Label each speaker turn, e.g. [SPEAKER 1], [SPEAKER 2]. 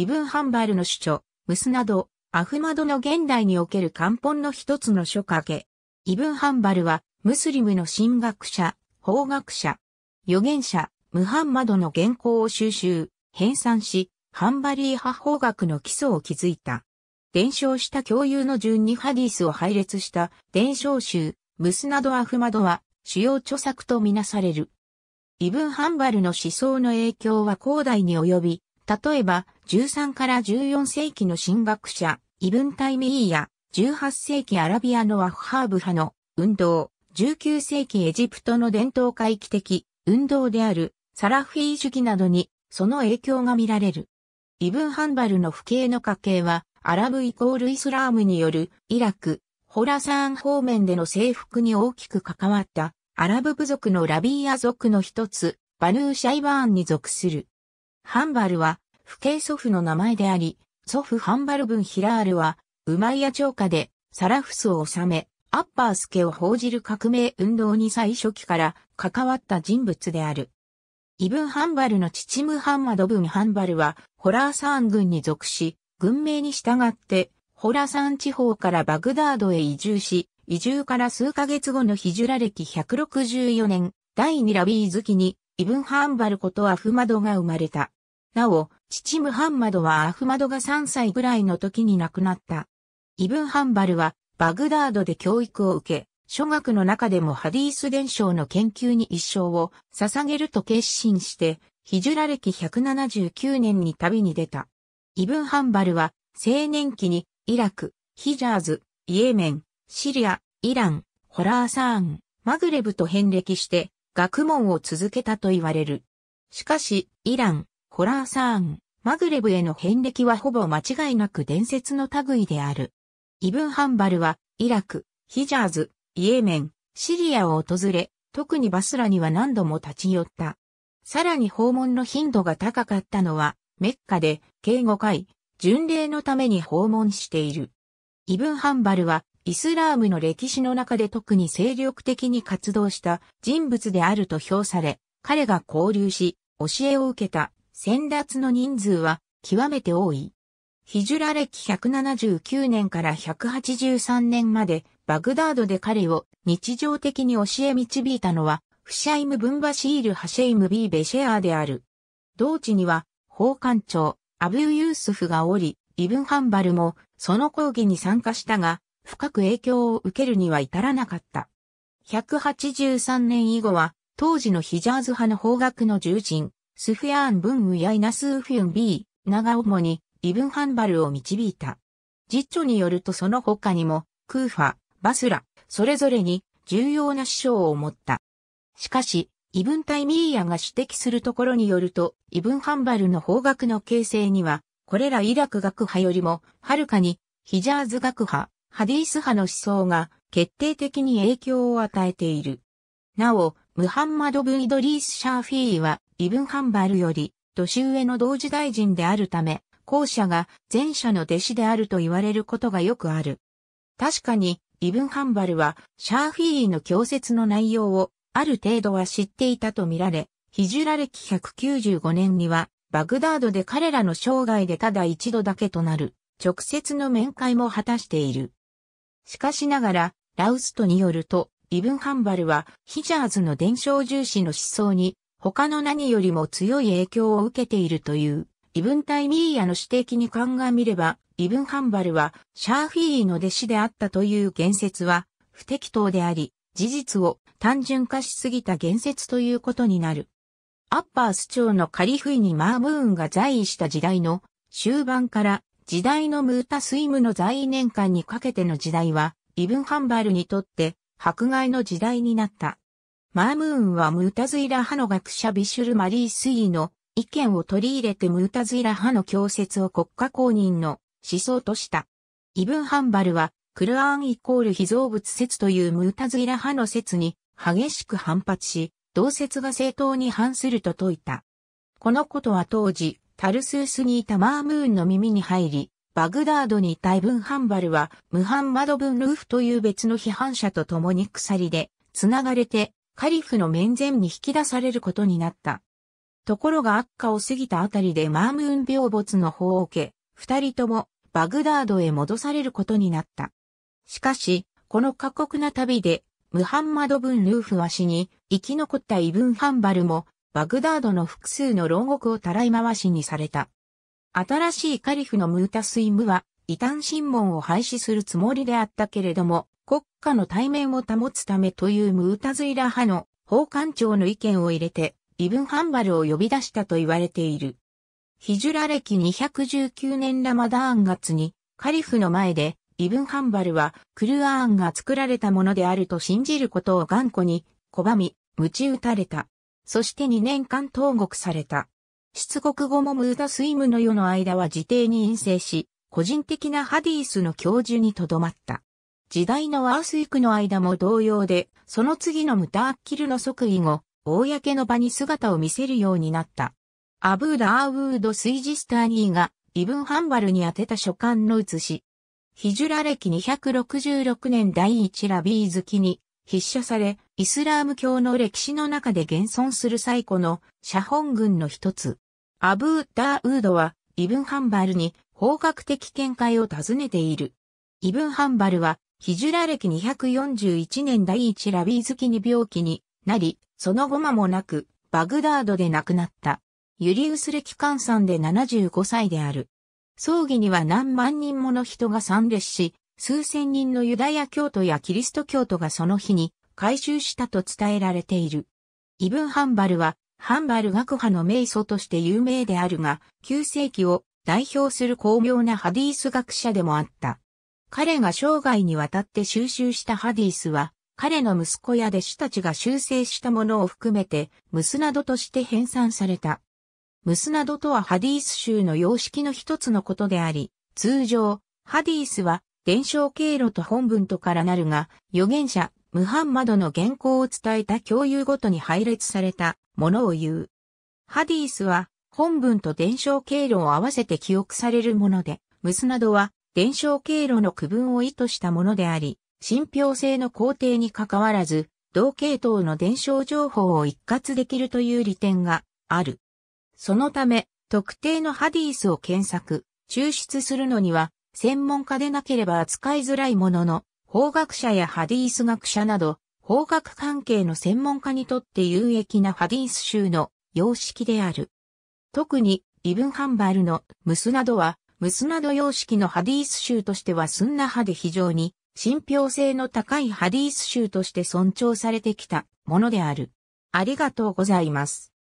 [SPEAKER 1] イブン・ハンバルの主著、ムスなど、アフマドの現代における漢本の一つの書影。イブン・ハンバルは、ムスリムの神学者、法学者、預言者、ムハンマドの原稿を収集、編纂し、ハンバリー派法学の基礎を築いた。伝承した共有の順にハディスを配列した伝承集、ムスナド・アフマドは主要著作とみなされる。イブン・ハンバルの思想の影響は広大に及び、例えば、13から14世紀の神学者、イブンタイミーや、18世紀アラビアのワッハーブ派の運動、19世紀エジプトの伝統回帰的運動であるサラフィー主義などにその影響が見られる。イブン・ハンバルの父兄の家系はアラブイコールイスラームによるイラク、ホラサーン方面での征服に大きく関わったアラブ部族のラビーア族の一つ、バヌー・シャイバーンに属する。ハンバルは、父兄祖父の名前であり、祖父ハンバルブンヒラールは、ウマイヤ朝下で、サラフスを治め、アッパースケを報じる革命運動に最初期から関わった人物である。イブン・ハンバルの父ムハンマド・ブン・ハンバルは、ホラーサーン軍に属し、軍名に従って、ホラーサン地方からバグダードへ移住し、移住から数ヶ月後のヒジュラ歴164年、第2ラビー月に、イブン・ハンバルことアフマドが生まれた。なお、父ムハンマドはアフマドが3歳ぐらいの時に亡くなった。イブン・ハンバルはバグダードで教育を受け、諸学の中でもハディース伝承の研究に一生を捧げると決心して、ヒジュラ歴179年に旅に出た。イブン・ハンバルは青年期にイラク、ヒジャーズ、イエメン、シリア、イラン、ホラーサーン、マグレブと遍歴して学問を続けたと言われる。しかし、イラン、ホラーサーン、マグレブへの遍歴はほぼ間違いなく伝説の類である。イブン・ハンバルは、イラク、ヒジャーズ、イエメン、シリアを訪れ、特にバスラには何度も立ち寄った。さらに訪問の頻度が高かったのは、メッカで、計5回、巡礼のために訪問している。イブン・ハンバルは、イスラームの歴史の中で特に精力的に活動した人物であると評され、彼が交流し、教えを受けた先達の人数は極めて多い。ヒジュラ歴179年から183年までバグダードで彼を日常的に教え導いたのはフシャイム・ブンバシール・ハシェイム・ビー・ベシェアである。同地には法官長アブユースフがおり、イブン・ハンバルもその講義に参加したが、深く影響を受けるには至らなかった。183年以後は当時のヒジャーズ派の法学の重鎮、スフェアーン・ブン・ウヤイナ・スーフィン・ビー、長主に、イブン・ハンバルを導いた。実著によるとその他にも、クーファ、バスラ、それぞれに重要な師匠を持った。しかし、イブンタイミーヤが指摘するところによると、イブンハンバルの方角の形成には、これらイラク学派よりも、はるかに、ヒジャーズ学派、ハディース派の思想が、決定的に影響を与えている。なお、ムハンマド・ブ・イドリース・シャーフィーは、イブンハンバルより年上の同時大臣であるため、後者が前者の弟子であると言われることがよくある。確かに、イブンハンバルは、シャーフィーの教説の内容を、ある程度は知っていたとみられ、ヒジュラ歴195年には、バグダードで彼らの生涯でただ一度だけとなる、直接の面会も果たしている。しかしながら、ラウストによると、イブンハンバルは、ヒジャーズの伝承重視の思想に他の何よりも強い影響を受けているという、イブンタイミーヤの指摘に鑑みれば、イブンハンバルはシャーフィーの弟子であったという言説は不適当であり、事実を単純化しすぎた言説ということになる。アッパース朝のカリフイにマームーンが在位した時代の終盤から時代のムータスイムの在位年間にかけての時代は、イブンハンバルにとって迫害の時代になった。マームーンはムータズイラ派の学者ビシュル・マリー・スイーの意見を取り入れてムータズイラ派の教説を国家公認の思想とした。イブン・ハンバルは、クルアーンイコール非造物説というムータズイラ派の説に激しく反発し、同説が正当に反すると説いた。このことは当時、タルスースにいたマームーンの耳に入り、バグダードにいたイブン・ハンバルは、ムハンマド・ブン・ルーフという別の批判者と共に鎖で、つながれて、カリフの面前に引き出されることになった。ところが悪化を過ぎたあたりでマームーン病没の法を受け、二人ともバグダードへ戻されることになった。しかし、この過酷な旅で、ムハンマド・ブン・ルーフは死に、生き残ったイブン・ハンバルも、バグダードの複数の牢獄をたらい回しにされた。新しいカリフのムータスイムは、異端審問を廃止するつもりであったけれども、国家の対面を保つためというムータズイラ派の法官長の意見を入れて、イブン・ハンバルを呼び出したと言われている。ヒジュラ歴219年ラマダーン月に、カリフの前で、イブン・ハンバルは、クルアーンが作られたものであると信じることを頑固に、拒み、鞭打たれた。そして2年間投獄された。出国後もムータスイムの世の間は自邸に陰性し、個人的なハディースの教授に留まった。時代のワースイクの間も同様で、その次のムタアッキルの即位後、公の場に姿を見せるようになった。アブーダーウード・スイジスターニーが、イブン・ハンバルに宛てた書簡の写し。ヒジュラ歴266年第1ラビー好きに筆写され、イスラーム教の歴史の中で現存する最古の写本群の一つ。アブーダーウードはイブンハンバルに法学的見解を尋ねている。イブンハンバルはヒジュラ歴241年第一ラビーズきに病気になり、その後間もなく、バグダードで亡くなった。ユリウス歴換算で75歳である。葬儀には何万人もの人が参列し、数千人のユダヤ教徒やキリスト教徒がその日に回収したと伝えられている。イブン・ハンバルは、ハンバル学派の名祖として有名であるが、9世紀を代表する巧妙なハディース学者でもあった。彼が生涯にわたって収集したハディスは、彼の息子や弟子たちが修正したものを含めて、ムスナドとして編纂された。ムスナドとはハディース集の様式の一つのことであり、通常、ハディースは伝承経路と本文とからなるが、預言者、ムハンマドの原稿を伝えた共有ごとに配列されたものを言う。ハディースは本文と伝承経路を合わせて記憶されるもので、ムスナドは伝承経路の区分を意図したものであり、信憑性の工程に関わらず、同系統の伝承情報を一括できるという利点がある。そのため、特定のハディースを検索、抽出するのには、専門家でなければ扱いづらいものの、法学者やハディース学者など、法学関係の専門家にとって有益なハディース集の様式である。特に、イブンハンバルのムスなどは、ムスナド様式のハディース集としてはスンナ派で非常に信憑性の高いハディース集として尊重されてきたものである。ありがとうございます。